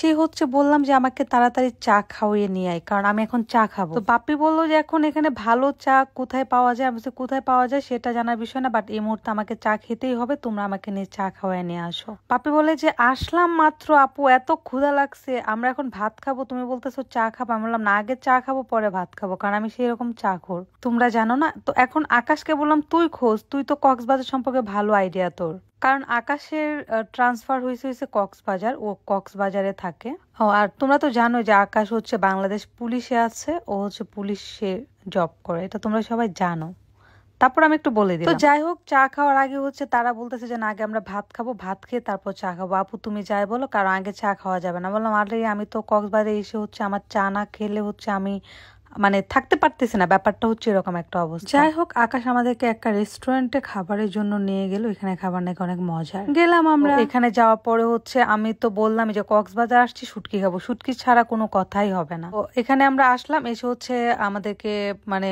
সে হচ্ছে বললাম যে আমাকে তাড়াতাড়ি চা খাওয়িয়ে নিয়ে আয় কারণ আমি এখন চা খাবো তো বাপি বললো যে এখন এখানে ভালো চা কোথায় পাওয়া যায় আমি কোথায় পাওয়া যায় সেটা জানার বিষয় না বাট এই মুহূর্তে আমাকে চা খেতেই হবে তোমরা আমাকে নিয়ে চা খাওয়াই নিয়ে আসো পাপি বলে যে আসলাম মাত্র আপু এত ক্ষুধা লাগছে আমরা এখন ভাত খাবো তুমি বলতেছো চা খাবো আমি বললাম না আগে চা খাবো পরে ভাত খাবো কারণ আমি সেই রকম চা খোর তোমরা জানো না তো এখন আকাশকে বললাম তুই খোঁজ তুই তো কক্সবাজার সম্পর্কে ভালো আইডিয়া তোর কারণ আকাশের ট্রান্সফার হয়েছে হয়েছে কক্সবাজার ও কক্সবাজারে থাকে আর তোমরা তো জানো যে আকাশ হচ্ছে বাংলাদেশ পুলিশে আছে ও হচ্ছে পুলিশে জব করে এটা তোমরা সবাই জানো তারপর আমি একটু বলে দিই তো যাই হোক চা খাওয়ার আগে হচ্ছে তারা বলতেছে যে না আগে আমরা ভাত খাবো ভাত খেয়ে তারপর চা খাবো আপু তুমি যাই বলো কারণ আগে চা খাওয়া যাবে না বললাম আরে আমি তো কক্সবাজারে এসে হচ্ছে আমার চা না খেলে হচ্ছে আমি মানে থাকতে পারতেছে না ব্যাপারটা হচ্ছে এরকম একটা অবস্থা যাই হোক আকাশ আমাদেরকে একটা রেস্টুরেন্টে খাবারের জন্য নিয়ে গেল এখানে খাবার নাকি অনেক মজার গেলাম আমরা এখানে যাওয়ার পরে হচ্ছে আমি তো বললাম যে কক্সবাজার আসছি শুটকি খাবো শুটকি ছাড়া কোনো কথাই হবে না তো এখানে আমরা আসলাম এসে হচ্ছে আমাদেরকে মানে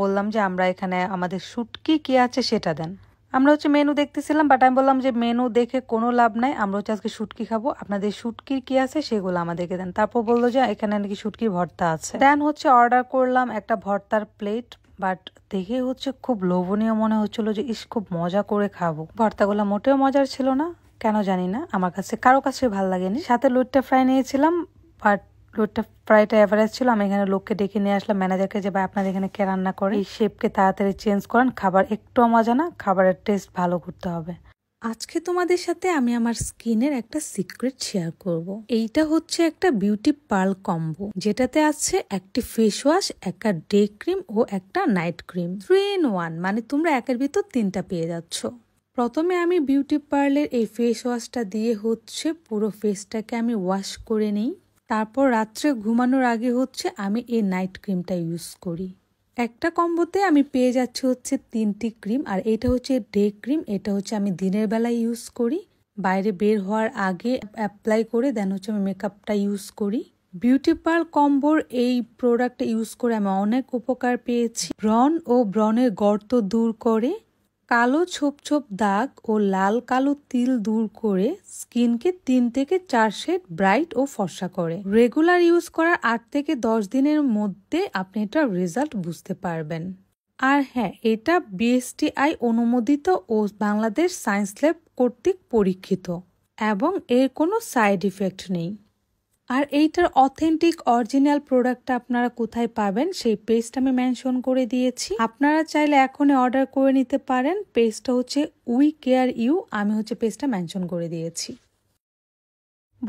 বললাম যে আমরা এখানে আমাদের শুটকি কি আছে সেটা দেন আমরা হচ্ছে মেনু দেখতেছিলাম বাট আমি বললাম যে মেনু দেখে কোনো লাভ নাই আমরা হচ্ছে আজকে শুটকি খাবো আপনাদের শুটকির কি আছে সেগুলো আমাদেরকে দেন তারপর বললো যে এখানে নাকি শুটকির ভর্তা আছে দেন হচ্ছে অর্ডার করলাম একটা ভর্তার প্লেট বাট দেখে হচ্ছে খুব লোভনীয় মনে হচ্ছিল যে ইস খুব মজা করে খাবো ভর্তাগুলো মোটেও মজার ছিল না কেন জানি না আমার কাছে কারো কাছে ভাল লাগেনি সাথে লুটটা ফ্রাই নিয়েছিলাম বাট লোডটা প্রায়টা অ্যাভারেজ ছিল আমি এখানে লোককে ডেকে নিয়ে আসলাম ম্যানেজারকে যে ভাই আপনাদের এখানে কে রান্না করে এই শেপকে তাড়াতাড়ি চেঞ্জ করেন খাবার একটু মজা না খাবারের টেস্ট ভালো করতে হবে আজকে তোমাদের সাথে আমি আমার স্কিনের একটা সিক্রেট শেয়ার করব। এইটা হচ্ছে একটা বিউটি পার্ল কম্বো যেটাতে আছে একটি ফেস ওয়াশ একটা ডে ক্রিম ও একটা night cream three in one মানে তোমরা একের ভিতর তিনটা পেয়ে যাচ্ছ প্রথমে আমি বিউটি পার্লের এই ফেস ওয়াশটা দিয়ে হচ্ছে পুরো ফেসটাকে আমি ওয়াশ করে নিই তারপর রাত্রে ঘুমানোর আগে হচ্ছে আমি এই নাইট ক্রিমটা ইউজ করি একটা কম্বোতে আমি পেয়ে যাচ্ছি হচ্ছে তিনটি ক্রিম আর এটা হচ্ছে ডে ক্রিম এটা হচ্ছে আমি দিনের বেলায় ইউজ করি বাইরে বের হওয়ার আগে অ্যাপ্লাই করে দেন হচ্ছে আমি মেকআপটা ইউজ করি বিউটি পার্ল কম্বোর এই প্রোডাক্ট ইউজ করে আমি অনেক উপকার পেয়েছি ব্রন ও ব্রনের গর্ত দূর করে কালো ছোপ ছোপ দাগ ও লাল কালো তিল দূর করে স্কিনকে তিন থেকে চার শেড ব্রাইট ও ফর্সা করে রেগুলার ইউজ করার আট থেকে দশ দিনের মধ্যে আপনি এটা রেজাল্ট বুঝতে পারবেন আর হ্যাঁ এটা বিএসটিআই অনুমোদিত ও বাংলাদেশ সায়েন্স ল্যাব কর্তৃক পরীক্ষিত এবং এর কোনো সাইড ইফেক্ট নেই আর এইটার অথেন্টিক অরিজিনাল প্রোডাক্টটা আপনারা কোথায় পাবেন সেই পেস্ট আমি মেনশন করে দিয়েছি আপনারা চাইলে এখনই অর্ডার করে নিতে পারেন পেস্টটা হচ্ছে উই কেয়ার ইউ আমি হচ্ছে পেস্টটা মেনশন করে দিয়েছি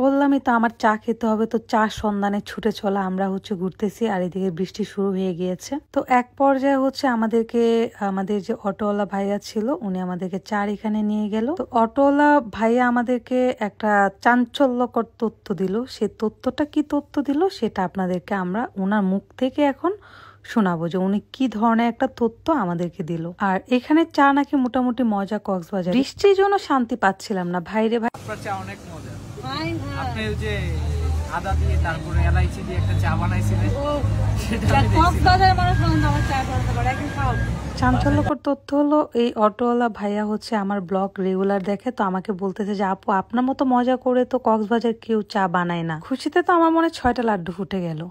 বললামই তো আমার চা খেতে হবে তো চা সন্ধানে ছুটে চলা আমরা হচ্ছে ঘুরতেছি আর এদিকে বৃষ্টি শুরু হয়ে গিয়েছে তো এক পর্যায়ে হচ্ছে আমাদেরকে আমাদের যে অটোওয়ালা ভাইয়া ছিল উনি আমাদেরকে চার এখানে নিয়ে গেল তো অটোওয়ালা ভাইয়া আমাদেরকে একটা চাঞ্চল্যকর তথ্য দিল সে তথ্যটা কি তথ্য দিল সেটা আপনাদেরকে আমরা ওনার মুখ থেকে এখন শোনাবো যে উনি কি ধরনের একটা তথ্য আমাদেরকে দিল আর এখানে চা নাকি মোটামুটি মজা কক্সবাজার বৃষ্টির জন্য শান্তি পাচ্ছিলাম না ভাইরে ভাই চা অনেক মজা হ্যাঁ। যে তথ্য হলো এই অটোওয়ালা ভাইয়া হচ্ছে আমার ব্লগ রেগুলার দেখে তো আমাকে বলতেছে যে আপু আপনার মতো মজা করে তো কক্সবাজার কেউ চা বানায় না খুশিতে তো আমার মনে ছয়টা লাড্ডু ফুটে গেল